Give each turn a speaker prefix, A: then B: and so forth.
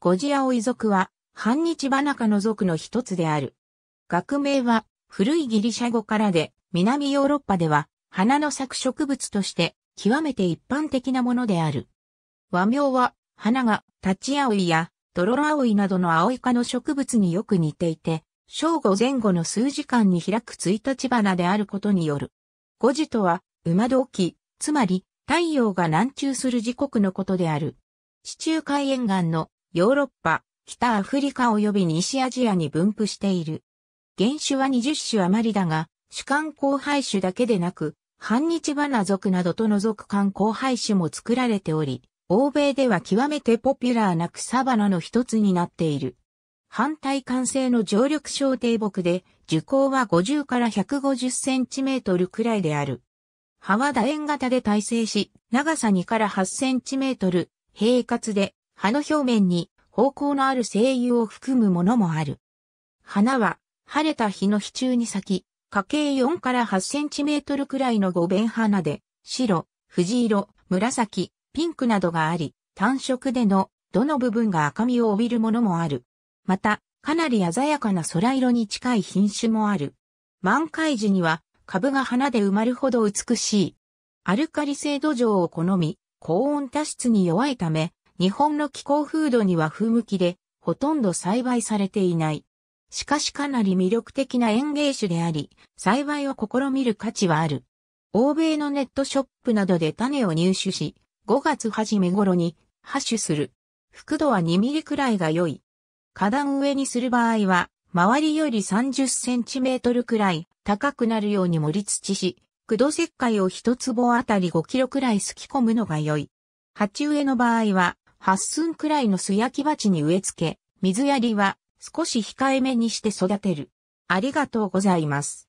A: ゴジアオイ族は、半日バナカの族の一つである。学名は、古いギリシャ語からで、南ヨーロッパでは、花の咲く植物として、極めて一般的なものである。和名は、花が、タチアオイや、ドロラオイなどのアオイ科の植物によく似ていて、正午前後の数時間に開く一日花であることによる。ゴ時とは、馬時、つまり、太陽が南中する時刻のことである。地中海沿岸のヨーロッパ、北アフリカ及び西アジアに分布している。原種は20種余りだが、主観交配種だけでなく、半日花族などと除く観交配種も作られており、欧米では極めてポピュラーな草花の一つになっている。反対完成の常緑小低木で、樹高は50から150センチメートルくらいである。葉は楕円型で耐性し、長さ2から8センチメートル、平滑で、葉の表面に方向のある精油を含むものもある。花は晴れた日の日中に咲き、花径4から8センチメートルくらいの五弁花で、白、藤色、紫、ピンクなどがあり、単色でのどの部分が赤みを帯びるものもある。また、かなり鮮やかな空色に近い品種もある。満開時には株が花で埋まるほど美しい。アルカリ性土壌を好み、高温多湿に弱いため、日本の気候風土には風向きで、ほとんど栽培されていない。しかしかなり魅力的な園芸種であり、栽培を試みる価値はある。欧米のネットショップなどで種を入手し、5月初め頃に、ハッシュする。幅度は2ミリくらいが良い。花壇植えにする場合は、周りより30センチメートルくらい高くなるように盛り土し、駆土石灰を1坪あたり5キロくらいすき込むのが良い。鉢植えの場合は、8寸くらいの素焼き鉢に植え付け、水やりは少し控えめにして育てる。ありがとうございます。